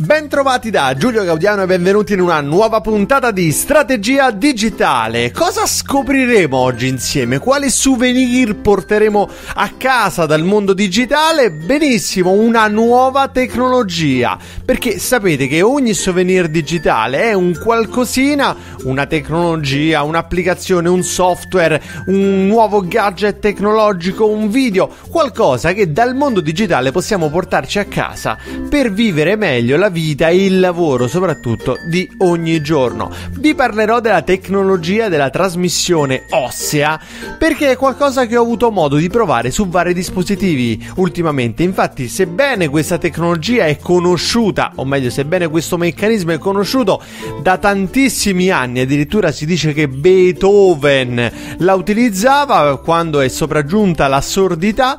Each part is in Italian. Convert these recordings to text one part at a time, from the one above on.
Bentrovati da Giulio Gaudiano e benvenuti in una nuova puntata di Strategia Digitale. Cosa scopriremo oggi insieme? Quali souvenir porteremo a casa dal mondo digitale? Benissimo, una nuova tecnologia. Perché sapete che ogni souvenir digitale è un qualcosina, una tecnologia, un'applicazione, un software, un nuovo gadget tecnologico, un video, qualcosa che dal mondo digitale possiamo portarci a casa per vivere meglio la la vita e il lavoro soprattutto di ogni giorno. Vi parlerò della tecnologia della trasmissione ossea perché è qualcosa che ho avuto modo di provare su vari dispositivi ultimamente. Infatti, sebbene questa tecnologia è conosciuta, o meglio, sebbene questo meccanismo è conosciuto da tantissimi anni, addirittura si dice che Beethoven la utilizzava quando è sopraggiunta la sordità,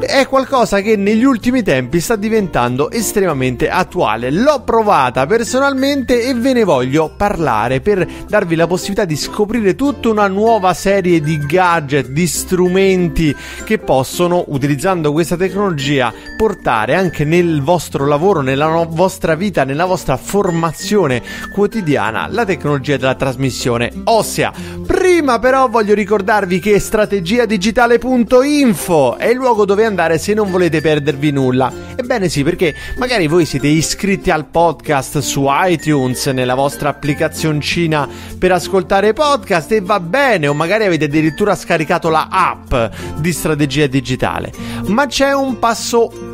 è qualcosa che negli ultimi tempi sta diventando estremamente attuale piacere, l'ho provata personalmente e ve ne voglio parlare per darvi la possibilità di scoprire tutta una nuova serie di gadget, di strumenti che possono, utilizzando questa tecnologia, portare anche nel vostro lavoro, nella no- vostra vita, nella vostra formazione quotidiana la tecnologia della trasmissione ossea. Pre- Prima però voglio ricordarvi che strategiadigitale.info è il luogo dove andare se non volete perdervi nulla. Ebbene sì, perché magari voi siete iscritti al podcast su iTunes, nella vostra applicazioncina per ascoltare podcast e va bene, o magari avete addirittura scaricato la app di strategia digitale. Ma c'è un passo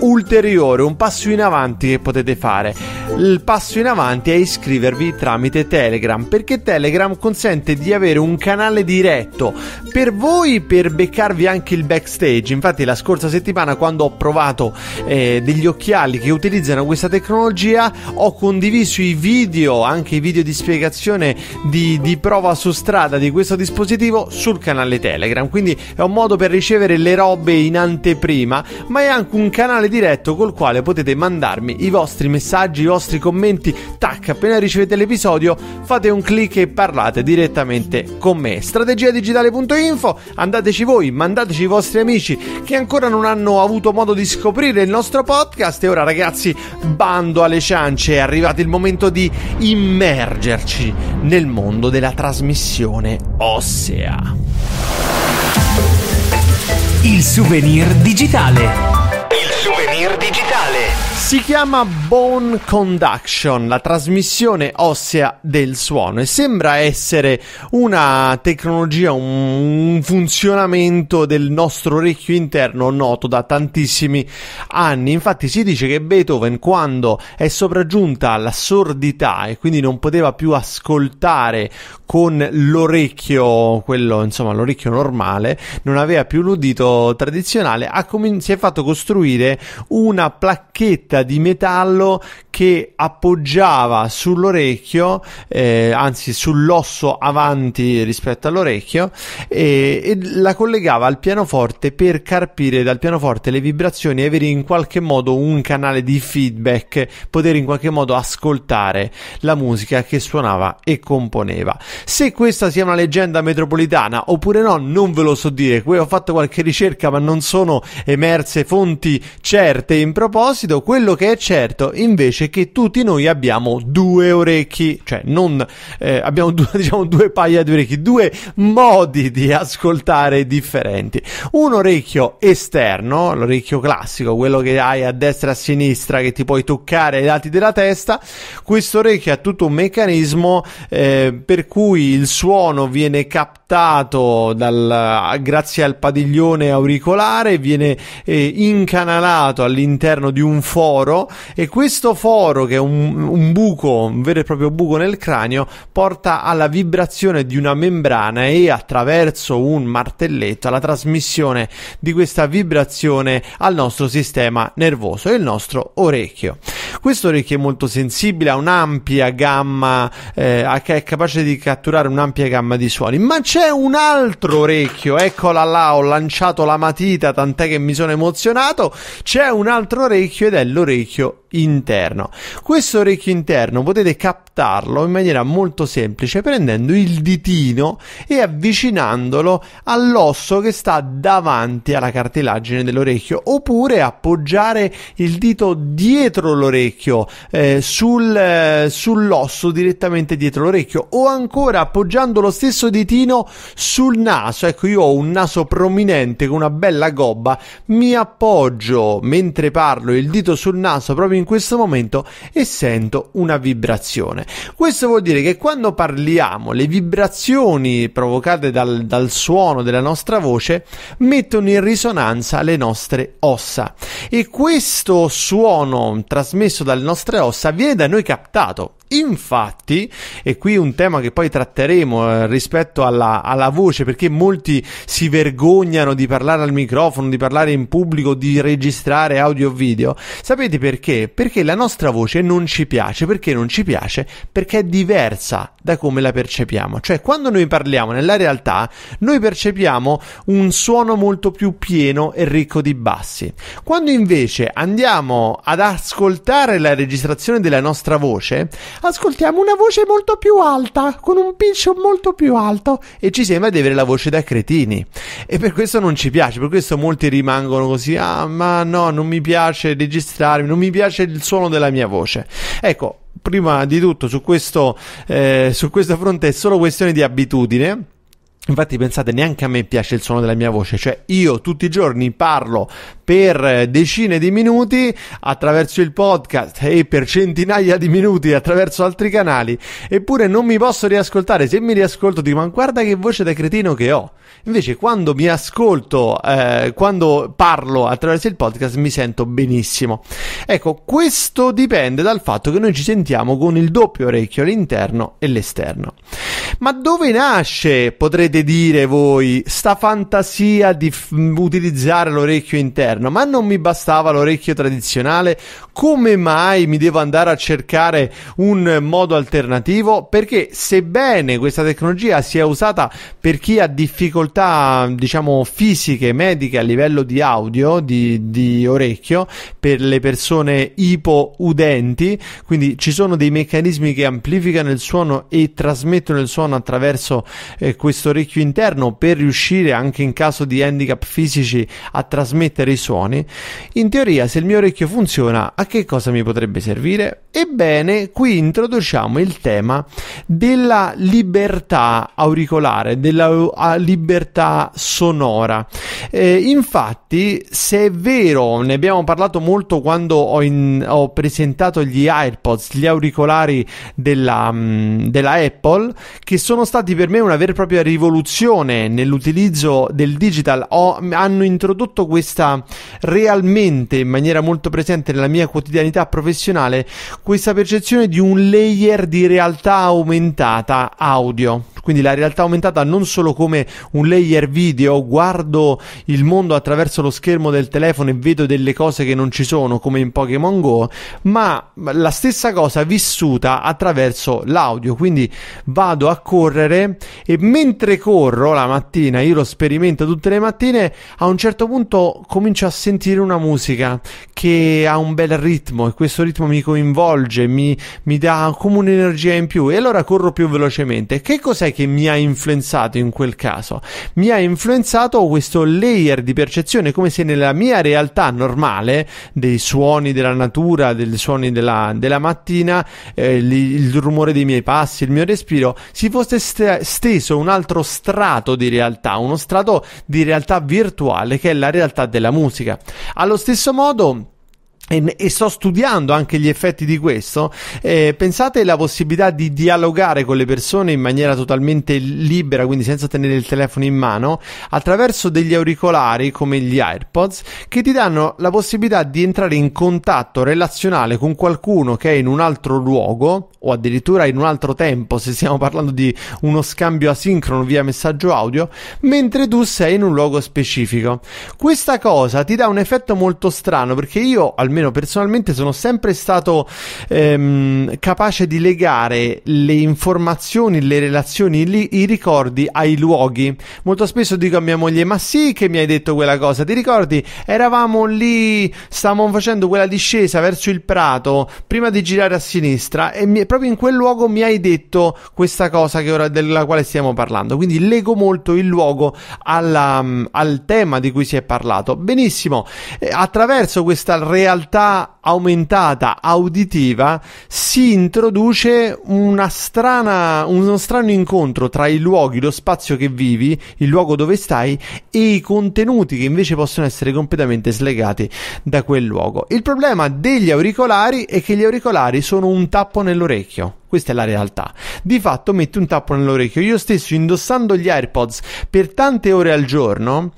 ulteriore, un passo in avanti che potete fare. Il passo in avanti è iscrivervi tramite Telegram, perché Telegram consente di avere un canale diretto per voi per beccarvi anche il backstage. Infatti la scorsa settimana quando ho provato eh, degli occhiali che utilizzano questa tecnologia, ho condiviso i video, anche i video di spiegazione di, di prova su strada di questo dispositivo sul canale Telegram. Quindi è un modo per ricevere le robe in anteprima, ma è anche un canale diretto col quale potete mandarmi i vostri messaggi, i vostri commenti. Tac, appena ricevete l'episodio fate un clic e parlate direttamente con me. Strategiadigitale.info, andateci voi, mandateci i vostri amici che ancora non hanno avuto modo di scoprire il nostro podcast. E ora ragazzi, bando alle ciance, è arrivato il momento di immergerci nel mondo della trasmissione ossea. Il souvenir digitale. Si chiama Bone Conduction, la trasmissione ossea del suono e sembra essere una tecnologia, un funzionamento del nostro orecchio interno noto da tantissimi anni. Infatti si dice che Beethoven quando è sopraggiunta alla sordità e quindi non poteva più ascoltare con l'orecchio, quello insomma l'orecchio normale, non aveva più l'udito tradizionale, ha comin- si è fatto costruire una placchetta fila di metallo che appoggiava sull'orecchio, eh, anzi sull'osso avanti rispetto all'orecchio, e, e, la collegava al pianoforte per carpire dal pianoforte le vibrazioni e avere in qualche modo un canale di feedback, poter in qualche modo ascoltare la musica che suonava e componeva. Se questa sia una leggenda metropolitana oppure no, non ve lo so dire. Ho fatto qualche ricerca, ma non sono emerse fonti certe in proposito. Quello quello che è certo invece è che tutti noi abbiamo due orecchi, cioè non eh, abbiamo due, diciamo, due paia di orecchi, due modi di ascoltare differenti. Un orecchio esterno, l'orecchio classico, quello che hai a destra e a sinistra che ti puoi toccare ai lati della testa, questo orecchio ha tutto un meccanismo eh, per cui il suono viene captato trattato dal, grazie al padiglione auricolare, viene eh, incanalato all'interno di un foro e questo foro, che è un, un buco, un vero e proprio buco nel cranio, porta alla vibrazione di una membrana e attraverso un martelletto alla trasmissione di questa vibrazione al nostro sistema nervoso e il nostro orecchio. Questo orecchio è molto sensibile, ha un'ampia gamma, eh, è capace di catturare un'ampia gamma di suoni, ma c'è c'è un altro orecchio, eccola là, ho lanciato la matita, tant'è che mi sono emozionato. C'è un altro orecchio ed è l'orecchio interno. Questo orecchio interno potete captarlo in maniera molto semplice prendendo il ditino e avvicinandolo all'osso che sta davanti alla cartilagine dell'orecchio oppure appoggiare il dito dietro l'orecchio eh, sul, eh, sull'osso direttamente dietro l'orecchio o ancora appoggiando lo stesso ditino sul naso. Ecco, io ho un naso prominente con una bella gobba, mi appoggio mentre parlo il dito sul naso proprio in in questo momento e sento una vibrazione. Questo vuol dire che quando parliamo, le vibrazioni provocate dal, dal suono della nostra voce mettono in risonanza le nostre ossa e questo suono trasmesso dalle nostre ossa viene da noi captato Infatti, e qui un tema che poi tratteremo eh, rispetto alla, alla, voce, perché molti si vergognano di parlare al microfono, di parlare in pubblico, di registrare audio o video. Sapete perché? Perché la nostra voce non ci piace. Perché non ci piace? Perché è diversa da come la percepiamo. Cioè, quando noi parliamo nella realtà, noi percepiamo un suono molto più pieno e ricco di bassi. Quando invece andiamo ad ascoltare la registrazione della nostra voce, ascoltiamo una voce molto più alta, con un pitch molto più alto. E ci sembra di avere la voce da cretini. E per questo non ci piace, per questo molti rimangono così, ah ma no, non mi piace registrarmi, non mi piace il suono della mia voce. Ecco, prima di tutto su questo, eh, su questo fronte è solo questione di abitudine Infatti pensate, neanche a me piace il suono della mia voce, cioè io tutti i giorni parlo per decine di minuti attraverso il podcast e per centinaia di minuti attraverso altri canali, eppure non mi posso riascoltare, se mi riascolto dico ma guarda che voce da cretino che ho, invece quando mi ascolto, eh, quando parlo attraverso il podcast mi sento benissimo. Ecco, questo dipende dal fatto che noi ci sentiamo con il doppio orecchio, l'interno e l'esterno. Ma dove nasce, potrete potete dire voi, sta fantasia di f- utilizzare l'orecchio interno, ma non mi bastava l'orecchio tradizionale? Come mai mi devo andare a cercare un modo alternativo? Perché sebbene questa tecnologia sia usata per chi ha difficoltà, diciamo, fisiche, mediche a livello di audio, di, di orecchio, per le persone ipoudenti, quindi ci sono dei meccanismi che amplificano il suono e trasmettono il suono attraverso eh, questo orecchio dell'orecchio interno per riuscire anche in caso di handicap fisici a trasmettere i suoni, in teoria se il mio orecchio funziona a che cosa mi potrebbe servire? Ebbene, qui introduciamo il tema della libertà auricolare, della libertà sonora. Eh, infatti, se è vero, ne abbiamo parlato molto quando ho, in, ho presentato gli AirPods, gli auricolari della, mm, della Apple, che sono stati per me una vera e propria rivoluzione rivoluzione nell'utilizzo del digital ho, hanno introdotto questa realmente in maniera molto presente nella mia quotidianità professionale questa percezione di un layer di realtà aumentata audio. Quindi la realtà aumentata non solo come un layer video, guardo il mondo attraverso lo schermo del telefono e vedo delle cose che non ci sono come in Pokémon Go, ma la stessa cosa vissuta attraverso l'audio. Quindi vado a correre e mentre corro la mattina, io lo sperimento tutte le mattine, a un certo punto comincio a sentire una musica che ha un bel ritmo e questo ritmo mi coinvolge, mi, mi dà come un'energia in più e allora corro più velocemente. Che cos'è che mi ha influenzato in quel caso? Mi ha influenzato questo layer di percezione, come se nella mia realtà normale, dei suoni della natura, dei suoni della, della mattina, eh, il rumore dei miei passi, il mio respiro, si fosse steso un altro strato di realtà, uno strato di realtà virtuale che è la realtà della musica. Allo stesso modo, e, e, sto studiando anche gli effetti di questo. Eh, pensate alla possibilità di dialogare con le persone in maniera totalmente libera, quindi senza tenere il telefono in mano, attraverso degli auricolari come gli AirPods, che ti danno la possibilità di entrare in contatto relazionale con qualcuno che è in un altro luogo o addirittura in un altro tempo, se stiamo parlando di uno scambio asincrono via messaggio audio, mentre tu sei in un luogo specifico. Questa cosa ti dà un effetto molto strano perché io almeno almeno personalmente, sono sempre stato ehm, capace di legare le informazioni, le relazioni, li, i ricordi ai luoghi. Molto spesso dico a mia moglie: Ma sì, che mi hai detto quella cosa, ti ricordi? Eravamo lì, stavamo facendo quella discesa verso il prato prima di girare a sinistra e mi, proprio in quel luogo mi hai detto questa cosa che ora, della quale stiamo parlando. Quindi lego molto il luogo alla, al tema di cui si è parlato. Benissimo, eh, attraverso questa realtà tá aumentata auditiva si introduce strana, uno strano incontro tra i luoghi, lo spazio che vivi, il luogo dove stai e i contenuti che invece possono essere completamente slegati da quel luogo. Il problema degli auricolari è che gli auricolari sono un tappo nell'orecchio. Questa è la realtà. Di fatto metti un tappo nell'orecchio. Io stesso indossando gli AirPods per tante ore al giorno,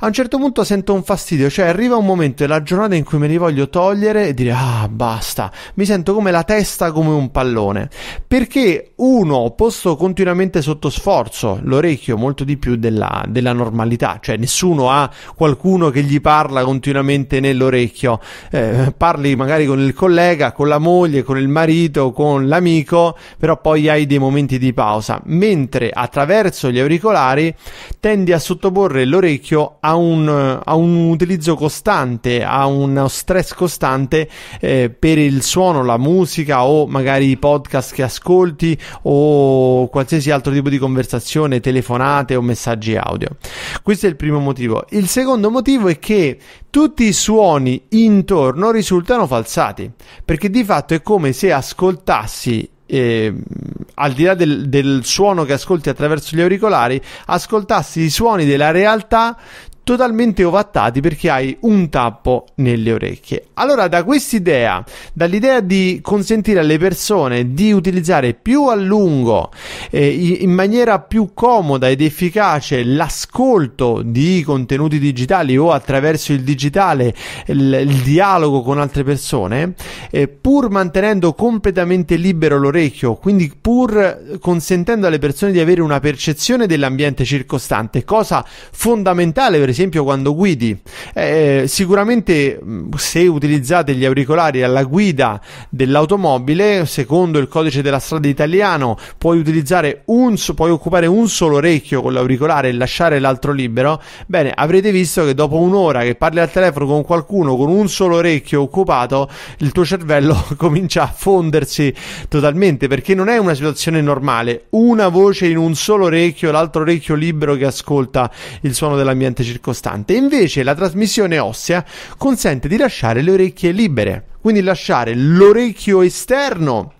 a un certo punto sento un fastidio, cioè arriva un momento della giornata in cui me li voglio togliere e dire ah basta, mi sento come la testa come un pallone, perché uno posto continuamente sotto sforzo l'orecchio molto di più della, della normalità, cioè nessuno ha qualcuno che gli parla continuamente nell'orecchio, eh, parli magari con il collega, con la moglie, con il marito, con l'amico, però poi hai dei momenti di pausa, mentre attraverso gli auricolari tendi a sottoporre l'orecchio a un, a un utilizzo costante, a uno stress costante importante eh, per il suono, la musica o magari i podcast che ascolti o qualsiasi altro tipo di conversazione, telefonate o messaggi audio. Questo è il primo motivo. Il secondo motivo è che tutti i suoni intorno risultano falsati, perché di fatto è come se ascoltassi eh, al di là del, del, suono che ascolti attraverso gli auricolari, ascoltassi i suoni della realtà totalmente ovattati perché hai un tappo nelle orecchie. Allora, da quest'idea, dall'idea di consentire alle persone di utilizzare più a lungo, eh, in maniera più comoda ed efficace, l'ascolto di contenuti digitali o attraverso il digitale il, il dialogo con altre persone, eh, pur mantenendo completamente libero l'orecchio, quindi pur consentendo alle persone di avere una percezione dell'ambiente circostante, cosa fondamentale per esempio quando guidi. Eh, sicuramente se utilizzate gli auricolari alla guida dell'automobile, secondo il codice della strada italiano, puoi, un, puoi occupare un solo orecchio con l'auricolare e lasciare l'altro libero. Bene, avrete visto che dopo un'ora che parli al telefono con qualcuno con un solo orecchio occupato, il tuo cervello comincia a fondersi totalmente perché non è una situazione normale. Una voce in un solo orecchio, l'altro orecchio libero che ascolta il suono dell'ambiente circolare circostante. Invece la trasmissione ossea consente di lasciare le orecchie libere, quindi lasciare l'orecchio esterno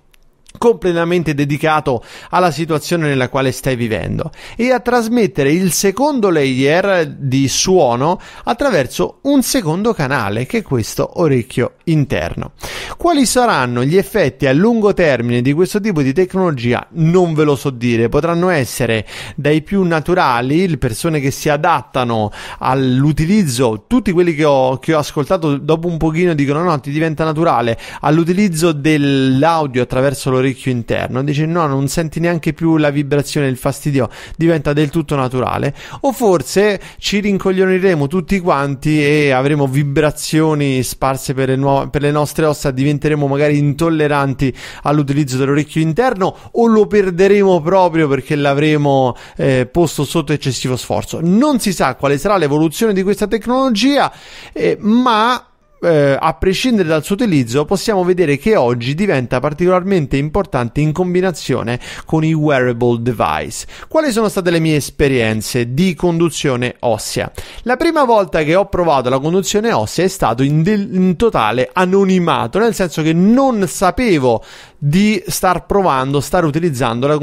completamente dedicato alla situazione nella quale stai vivendo e a trasmettere il secondo layer di suono attraverso un secondo canale che è questo orecchio interno. Quali saranno gli effetti a lungo termine di questo tipo di tecnologia? Non ve lo so dire, potranno essere dai più naturali, persone che si adattano all'utilizzo, tutti quelli che ho, che ho ascoltato dopo un pochino dicono no, ti diventa naturale, all'utilizzo dell'audio attraverso l'orecchio interno, dice no, non senti neanche più la vibrazione, il fastidio, diventa del tutto naturale, o forse ci rincoglioniremo tutti quanti e avremo vibrazioni sparse per le nuove per le nostre ossa diventeremo magari intolleranti all'utilizzo dell'orecchio interno o lo perderemo proprio perché l'avremo eh, posto sotto eccessivo sforzo. Non si sa quale sarà l'evoluzione di questa tecnologia, eh, ma eh, a prescindere dal suo utilizzo, possiamo vedere che oggi diventa particolarmente importante in combinazione con i wearable device. Quali sono state le mie esperienze di conduzione ossea? La prima volta che ho provato la conduzione ossea è stato in, del- in totale anonimato, nel senso che non sapevo di star provando, star utilizzando la,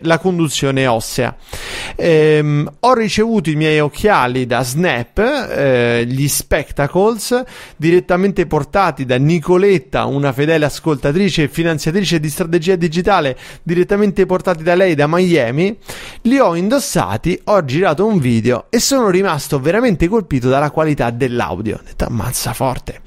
la conduzione ossea. Ehm, ho ricevuto i miei occhiali da Snap, eh, gli Spectacles, direttamente portati da Nicoletta, una fedele ascoltatrice e finanziatrice di strategia digitale, direttamente portati da lei da Miami. Li ho indossati, ho girato un video e sono rimasto veramente colpito dalla qualità dell'audio. Ho detto, ammazza forte.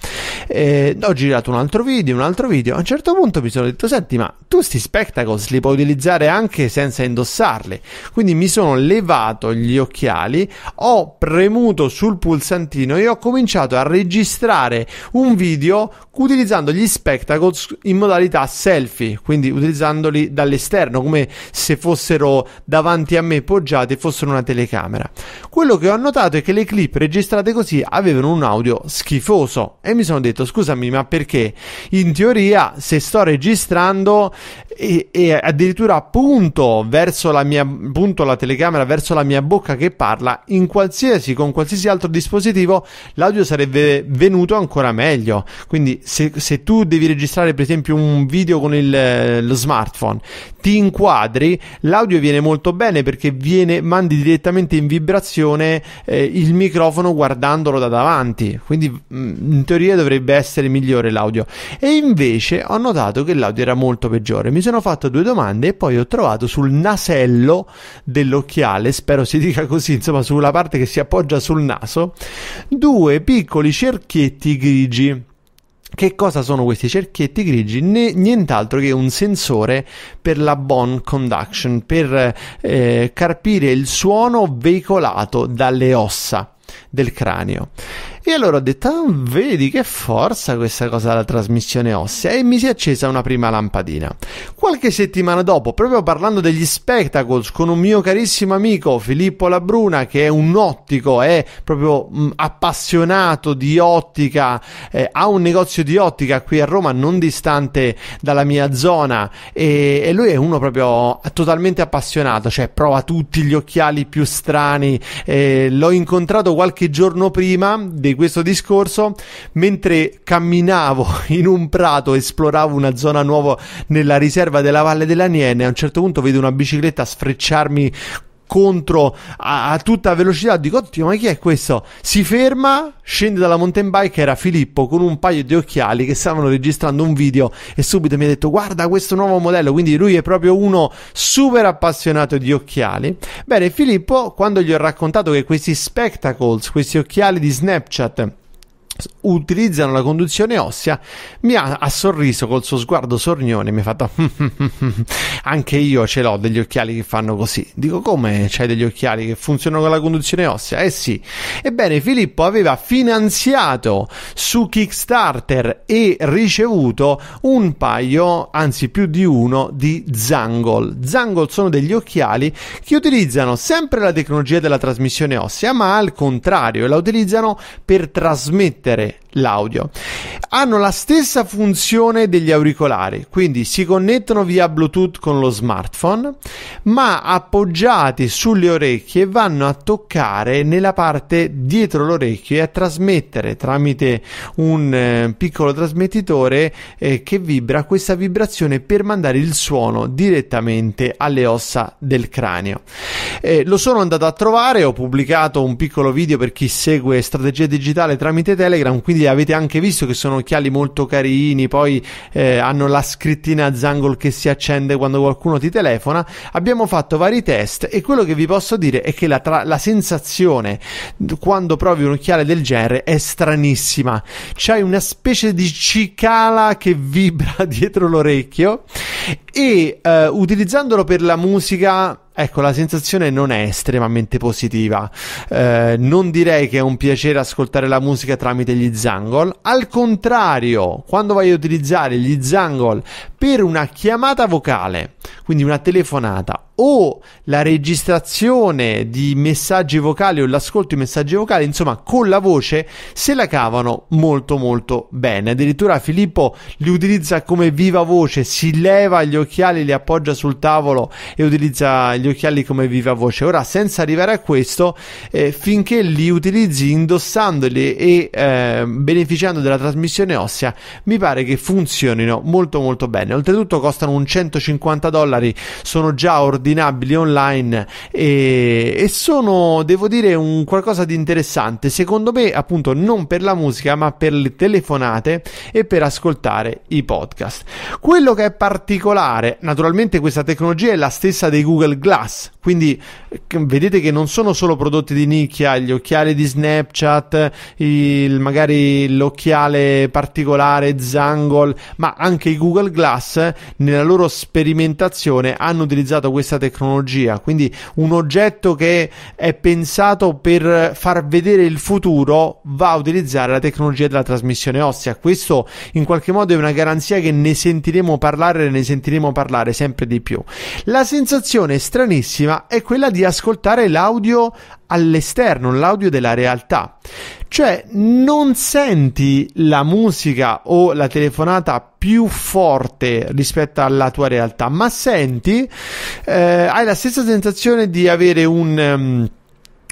Eh, ho girato un altro video, un altro video. A un certo punto mi sono ho detto senti ma tu sti spectacles li puoi utilizzare anche senza indossarli quindi mi sono levato gli occhiali ho premuto sul pulsantino e ho cominciato a registrare un video utilizzando gli spectacles in modalità selfie quindi utilizzandoli dall'esterno come se fossero davanti a me poggiati e fossero una telecamera quello che ho notato è che le clip registrate così avevano un audio schifoso e mi sono detto scusami ma perché in teoria se sto registrando registrando e, e addirittura appunto verso la mia punto la telecamera verso la mia bocca che parla in qualsiasi con qualsiasi altro dispositivo l'audio sarebbe venuto ancora meglio quindi se, se tu devi registrare per esempio un video con il, lo smartphone ti inquadri l'audio viene molto bene perché viene, mandi direttamente in vibrazione eh, il microfono guardandolo da davanti quindi mm, in teoria dovrebbe essere migliore l'audio e invece ho notato che l'audio dell'audio era molto peggiore. Mi sono fatto due domande e poi ho trovato sul nasello dell'occhiale, spero si dica così, insomma sulla parte che si appoggia sul naso, due piccoli cerchietti grigi. Che cosa sono questi cerchietti grigi? Ne, nient'altro che un sensore per la bone conduction, per eh, carpire il suono veicolato dalle ossa del cranio. E allora ho detto, ah, vedi che forza questa cosa della trasmissione ossea e mi si è accesa una prima lampadina. Qualche settimana dopo, proprio parlando degli spectacles con un mio carissimo amico Filippo Labruna, che è un ottico, è proprio mh, mm, appassionato di ottica, eh, ha un negozio di ottica qui a Roma, non distante dalla mia zona, e, e lui è uno proprio totalmente appassionato, cioè prova tutti gli occhiali più strani. Eh, l'ho incontrato qualche giorno prima dei questo discorso mentre camminavo in un prato, esploravo una zona nuova nella riserva della Valle dell'Aniene. A un certo punto vedo una bicicletta sfrecciarmi contro a, a, tutta velocità. Dico, oddio, ma chi è questo? Si ferma, scende dalla mountain bike. Era Filippo con un paio di occhiali che stavano registrando un video e subito mi ha detto, guarda questo nuovo modello. Quindi lui è proprio uno super appassionato di occhiali. Bene, Filippo, quando gli ho raccontato che questi spectacles, questi occhiali di Snapchat, utilizzano la conduzione ossea, mi ha, ha sorriso col suo sguardo sornione, mi ha fatto anche io ce l'ho degli occhiali che fanno così. Dico come c'hai degli occhiali che funzionano con la conduzione ossea? Eh sì. Ebbene, Filippo aveva finanziato su Kickstarter e ricevuto un paio, anzi più di uno, di Zangol. Zangol sono degli occhiali che utilizzano sempre la tecnologia della trasmissione ossea, ma al contrario, la utilizzano per trasmettere ಇದ್ದಾರೆ l'audio. Hanno la stessa funzione degli auricolari, quindi si connettono via Bluetooth con lo smartphone, ma appoggiati sulle orecchie vanno a toccare nella parte dietro l'orecchio e a trasmettere tramite un eh, piccolo trasmettitore eh, che vibra questa vibrazione per mandare il suono direttamente alle ossa del cranio. Eh, lo sono andato a trovare, ho pubblicato un piccolo video per chi segue strategia digitale tramite Telegram, quindi avete anche visto che sono occhiali molto carini, poi eh, hanno la scrittina a zangol che si accende quando qualcuno ti telefona. Abbiamo fatto vari test e quello che vi posso dire è che la, tra- la sensazione quando provi un occhiale del genere è stranissima. C'hai una specie di cicala che vibra dietro l'orecchio e eh, utilizzandolo per la musica Ecco, la sensazione non è estremamente positiva. Eh, non direi che è un piacere ascoltare la musica tramite gli zangol. Al contrario, quando vai a utilizzare gli zangol per una chiamata vocale quindi una telefonata o la registrazione di messaggi vocali o l'ascolto di messaggi vocali, insomma con la voce se la cavano molto molto bene. Addirittura Filippo li utilizza come viva voce, si leva gli occhiali, li appoggia sul tavolo e utilizza gli occhiali come viva voce. Ora senza arrivare a questo, eh, finché li utilizzi indossandoli e eh, beneficiando della trasmissione ossea, mi pare che funzionino molto molto bene. Oltretutto costano un 150 dollari dollari sono già ordinabili online e, e sono, devo dire, un qualcosa di interessante. Secondo me, appunto, non per la musica, ma per le telefonate e per ascoltare i podcast. Quello che è particolare, naturalmente, questa tecnologia è la stessa dei Google Glass, quindi eh, vedete che non sono solo prodotti di nicchia, gli occhiali di Snapchat, il, magari l'occhiale particolare zangol ma anche i Google Glass nella loro sperimentazione progettazione hanno utilizzato questa tecnologia, quindi un oggetto che è pensato per far vedere il futuro va a utilizzare la tecnologia della trasmissione ossea. Questo in qualche modo è una garanzia che ne sentiremo parlare e ne sentiremo parlare sempre di più. La sensazione stranissima è quella di ascoltare l'audio all'esterno, l'audio della realtà. Cioè non senti la musica o la telefonata più forte rispetto alla tua realtà, ma senti, eh, hai la stessa sensazione di avere un... Um,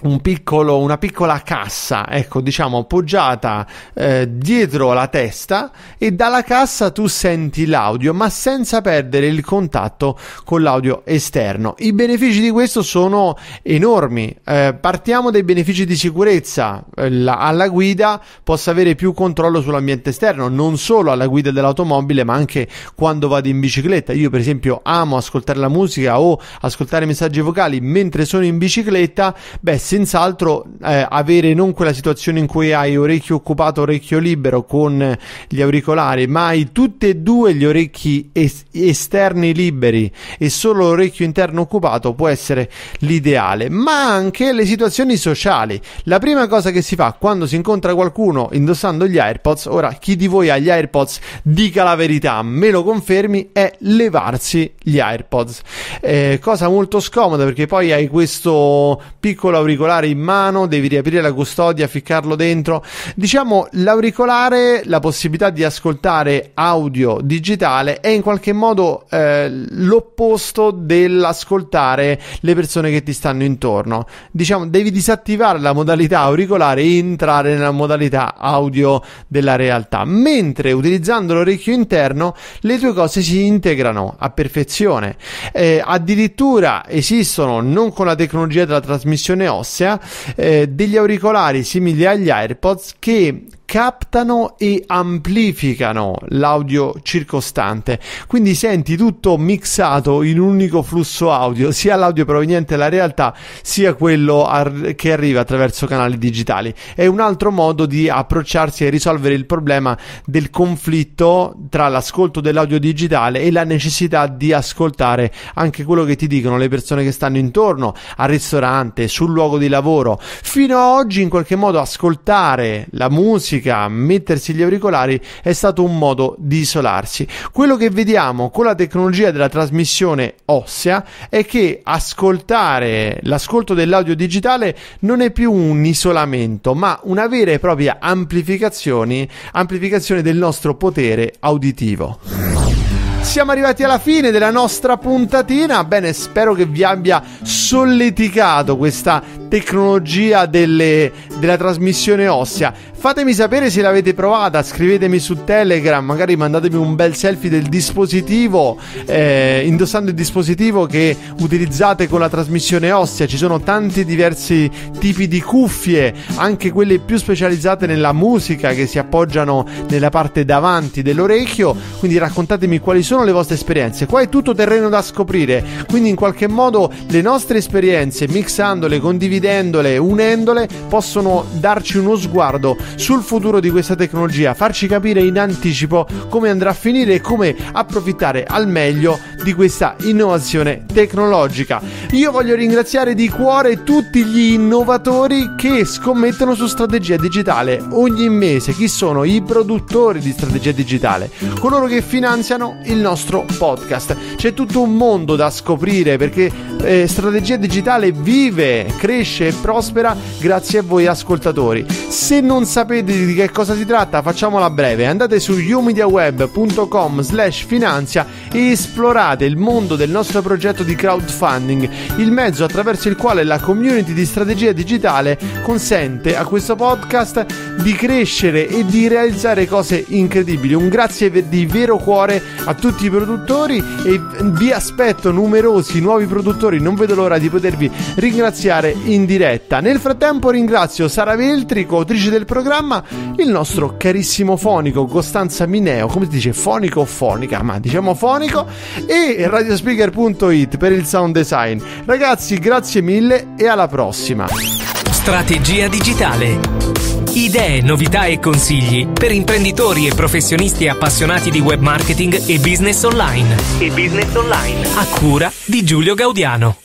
un piccolo, una piccola cassa, ecco, diciamo, appoggiata eh, dietro la testa e dalla cassa tu senti l'audio, ma senza perdere il contatto con l'audio esterno. I benefici di questo sono enormi. Eh, partiamo dai benefici di sicurezza. Eh, la, alla guida posso avere più controllo sull'ambiente esterno, non solo alla guida dell'automobile, ma anche quando vado in bicicletta. Io, per esempio, amo ascoltare la musica o ascoltare messaggi vocali mentre sono in bicicletta. Beh, senz'altro eh, avere non quella situazione in cui hai orecchio occupato, orecchio libero con gli auricolari, ma hai tutti e due gli orecchi es- esterni liberi e solo l'orecchio interno occupato può essere l'ideale, ma anche le situazioni sociali. La prima cosa che si fa quando si incontra qualcuno indossando gli AirPods, ora chi di voi ha gli AirPods dica la verità, me lo confermi, è levarsi gli AirPods. Eh, cosa molto scomoda perché poi hai questo piccolo auricolare auricolare in mano, devi riaprire la custodia, ficcarlo dentro. Diciamo l'auricolare, la possibilità di ascoltare audio digitale è in qualche modo eh, l'opposto dell'ascoltare le persone che ti stanno intorno. Diciamo devi disattivare la modalità auricolare e entrare nella modalità audio della realtà, mentre utilizzando l'orecchio interno le due cose si integrano a perfezione. Eh, addirittura esistono non con la tecnologia della trasmissione ossea, eh, degli auricolari simili agli AirPods che captano e amplificano l'audio circostante. Quindi senti tutto mixato in un unico flusso audio, sia l'audio proveniente dalla realtà, sia quello ar- che arriva attraverso canali digitali. È un altro modo di approcciarsi e risolvere il problema del conflitto tra l'ascolto dell'audio digitale e la necessità di ascoltare anche quello che ti dicono le persone che stanno intorno al ristorante, sul luogo di lavoro. Fino ad oggi, in qualche modo, ascoltare la musica musica, mettersi gli auricolari è stato un modo di isolarsi. Quello che vediamo con la tecnologia della trasmissione ossea è che ascoltare l'ascolto dell'audio digitale non è più un isolamento, ma una vera e propria amplificazione, amplificazione del nostro potere auditivo. Siamo arrivati alla fine della nostra puntatina. Bene, spero che vi abbia solleticato questa tecnologia delle, della trasmissione ossea. Fatemi sapere se l'avete provata, scrivetemi su Telegram, magari mandatemi un bel selfie del dispositivo, eh, indossando il dispositivo che utilizzate con la trasmissione ossea. Ci sono tanti diversi tipi di cuffie, anche quelle più specializzate nella musica che si appoggiano nella parte davanti dell'orecchio, quindi raccontatemi quali sono le vostre esperienze. Qua è tutto terreno da scoprire, quindi in qualche modo le nostre esperienze, mixandole, condividendole, condividendole, unendole, possono darci uno sguardo sul futuro di questa tecnologia, farci capire in anticipo come andrà a finire e come approfittare al meglio di questa innovazione tecnologica. Io voglio ringraziare di cuore tutti gli innovatori che scommettono su strategia digitale ogni mese, chi sono i produttori di strategia digitale, coloro che finanziano il nostro podcast. C'è tutto un mondo da scoprire perché eh, strategia digitale vive, cresce cresce e prospera grazie a voi ascoltatori. Se non sapete di che cosa si tratta, facciamola breve. Andate su umediaweb.com slash finanzia e esplorate il mondo del nostro progetto di crowdfunding, il mezzo attraverso il quale la community di strategia digitale consente a questo podcast di crescere e di realizzare cose incredibili. Un grazie di vero cuore a tutti i produttori e vi aspetto numerosi nuovi produttori, non vedo l'ora di potervi ringraziare in in diretta. Nel frattempo ringrazio Sara Veltri, coautrice del programma, il nostro carissimo fonico Costanza Mineo, come si dice fonico o fonica, ma diciamo fonico, e radiospeaker.it per il sound design. Ragazzi, grazie mille e alla prossima. Strategia digitale. Idee, novità e consigli per imprenditori e professionisti appassionati di web marketing e business online. E business online. A cura di Giulio Gaudiano.